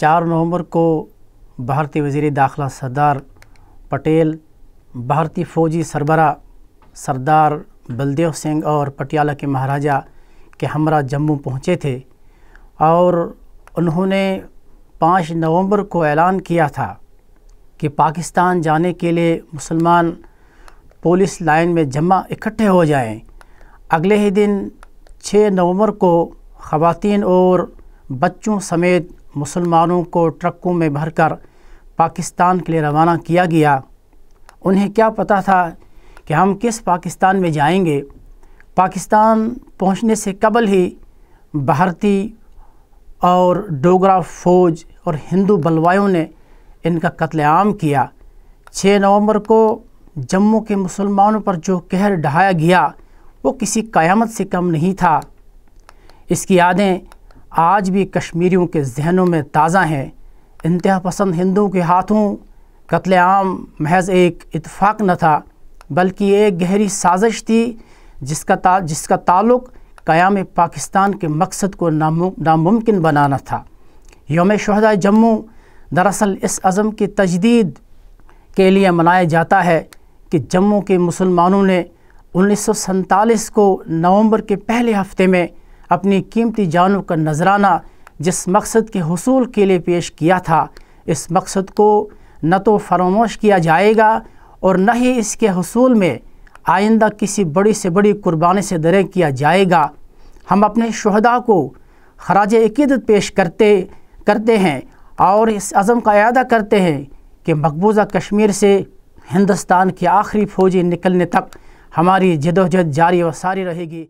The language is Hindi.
चार नवंबर को भारतीय वजीर दाखिला सरदार पटेल भारतीय फ़ौजी सरबरा सरदार बलदेव सिंह और पटियाला के महाराजा के हमरा जम्मू पहुँचे थे और उन्होंने पाँच नवंबर को ऐलान किया था कि पाकिस्तान जाने के लिए मुसलमान पुलिस लाइन में जमा इकट्ठे हो जाएं। अगले ही दिन छः नवंबर को ख़वान और बच्चों समेत मुसलमानों को ट्रकों में भरकर पाकिस्तान के लिए रवाना किया गया उन्हें क्या पता था कि हम किस पाकिस्तान में जाएंगे पाकिस्तान पहुंचने से कबल ही भारतीय और डोगरा फौज और हिंदू बलवायों ने इनका कत्लेआम किया 6 नवंबर को जम्मू के मुसलमानों पर जो कहर ढहाया गया वो किसी क़यामत से कम नहीं था इसकी यादें आज भी कश्मीरियों के जहनों में ताज़ा हैं इंतहा पसंद हिंदुओं के हाथों कत्ल आम महज एक इतफ़ाक़ न था बल्कि एक गहरी साजिश थी जिसका ता, जिसका ताल्लुक़ क़याम पाकिस्तान के मकसद को नामुमकिन बनाना था योम शहदा जम्मू दरअसल इस अज़म की तजदीद के लिए मनाया जाता है कि जम्मू के मुसलमानों ने उन्नीस को नवंबर के पहले हफ्ते में अपनी कीमती जानों का नजराना जिस मकसद के हसूल के लिए पेश किया था इस मकसद को न तो फरामोश किया जाएगा और न ही इसके हसूल में आइंदा किसी बड़ी से बड़ी कुर्बानी से दरें किया जाएगा हम अपने शहदा को खराज अकीदत पेश करते करते हैं और इस अज़म का अदा करते हैं कि मकबूजा कश्मीर से हिंदुस्तान के आखिरी फौजी निकलने तक हमारी जदोजहद जारी व सारी रहेगी